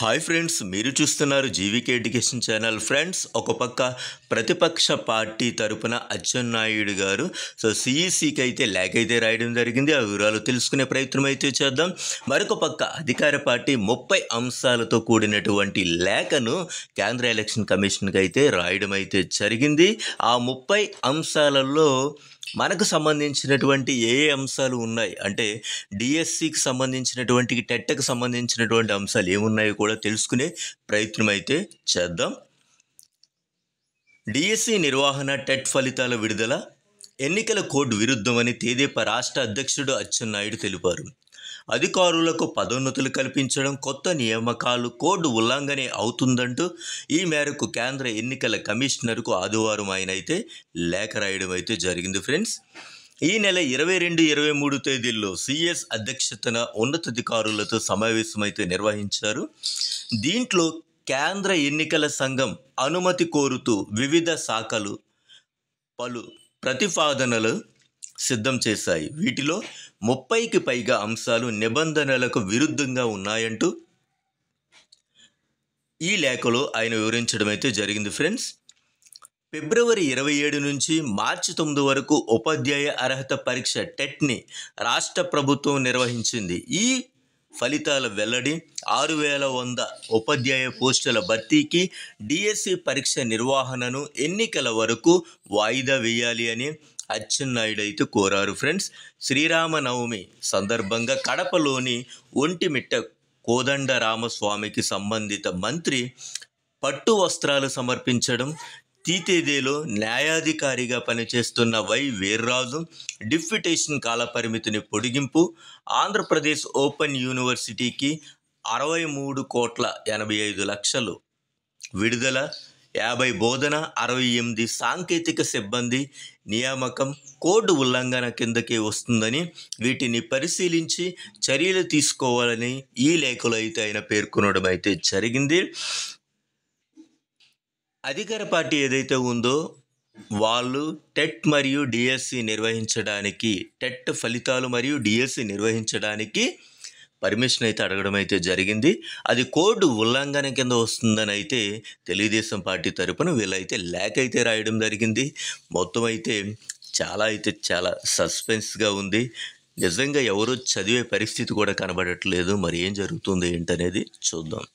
hi friends మీరు చూస్తున్నారు జీవికే education channel friends ఒక పక్క ప్రతిపక్ష పార్టీ తరపున అచ్చెన్నాయుడు గారు సో సిఈసికి అయితే లేక అయితే రాయడం జరిగింది ఆ వివరాలు తెలుసుకునే ప్రయత్నం అయితే చేద్దాం మరొక పక్క అధికార పార్టీ ముప్పై అంశాలతో కూడినటువంటి లేఖను కేంద్ర ఎలక్షన్ కమిషన్కి అయితే రాయడం అయితే జరిగింది ఆ ముప్పై అంశాలలో మనకు సంబంధించినటువంటి ఏ ఏ అంశాలు ఉన్నాయి అంటే డిఎస్సికి సంబంధించినటువంటి టెట్కు సంబంధించినటువంటి అంశాలు ఏమున్నాయో కూడా వివరాలు తెలుసుకునే ప్రయత్నం అయితే చేద్దాం డిఎస్సి నిర్వహణ టెట్ ఫలితాల విడుదల ఎన్నికల కోడ్ విరుద్ధమని తేదీప రాష్ట్ర అధ్యక్షుడు అచ్చెన్నాయుడు తెలిపారు అధికారులకు పదోన్నతులు కల్పించడం కొత్త నియామకాలు కోడ్ ఉల్లంఘనే అవుతుందంటూ ఈ మేరకు కేంద్ర ఎన్నికల కమిషనర్కు ఆదివారం ఆయన అయితే లేఖ రాయడం అయితే జరిగింది ఫ్రెండ్స్ ఈ నెల ఇరవై రెండు ఇరవై మూడు తేదీల్లో సిఎస్ అధ్యక్షతన ఉన్నతాధికారులతో సమావేశమైతే నిర్వహించారు దీంట్లో కేంద్ర ఎన్నికల సంఘం అనుమతి కోరుతూ వివిధ శాఖలు పలు ప్రతిపాదనలు సిద్ధం చేశాయి వీటిలో ముప్పైకి పైగా అంశాలు నిబంధనలకు విరుద్ధంగా ఉన్నాయంటూ ఈ లేఖలో ఆయన వివరించడం అయితే జరిగింది ఫ్రెండ్స్ ఫిబ్రవరి ఇరవై ఏడు నుంచి మార్చి తొమ్మిది వరకు ఉపాధ్యాయ అర్హత పరీక్ష టెట్ని రాష్ట్ర ప్రభుత్వం నిర్వహించింది ఈ ఫలితాల వెల్లడి ఆరు వేల వంద ఉపాధ్యాయ పోస్టుల భర్తీకి డిఎస్సి పరీక్ష నిర్వహణను ఎన్నికల వరకు వాయిదా వేయాలి అని అచ్చెన్నాయుడు అయితే కోరారు ఫ్రెండ్స్ శ్రీరామనవమి సందర్భంగా కడపలోని ఒంటిమిట్ట కోదండరామస్వామికి సంబంధిత మంత్రి పట్టు వస్త్రాలు సమర్పించడం తీతేదేలో న్యాయాధికారిగా పనిచేస్తున్న వై వీర్రాజు డిప్యూటేషన్ కాలపరిమితిని పొడిగింపు ఆంధ్రప్రదేశ్ ఓపెన్ యూనివర్సిటీకి అరవై మూడు కోట్ల ఎనభై ఐదు లక్షలు విడుదల యాభై బోధన అరవై ఎనిమిది సాంకేతిక సిబ్బంది నియామకం కోడ్ ఉల్లంఘన కిందకే వస్తుందని వీటిని పరిశీలించి చర్యలు తీసుకోవాలని ఈ లేఖలు అయితే ఆయన పేర్కొనడం అయితే జరిగింది అధికార పార్టీ ఏదైతే ఉందో వాళ్ళు టెట్ మరియు డిఎస్సి నిర్వహించడానికి టెట్ ఫలితాలు మరియు డిఎస్సి నిర్వహించడానికి పర్మిషన్ అయితే అడగడం అయితే జరిగింది అది కోర్టు ఉల్లంఘన కింద వస్తుందని అయితే తెలుగుదేశం పార్టీ తరపున వీళ్ళైతే లేక అయితే రాయడం జరిగింది మొత్తం అయితే చాలా అయితే చాలా సస్పెన్స్గా ఉంది నిజంగా ఎవరూ చదివే పరిస్థితి కూడా కనబడట్లేదు మరి ఏం జరుగుతుంది ఏంటనేది చూద్దాం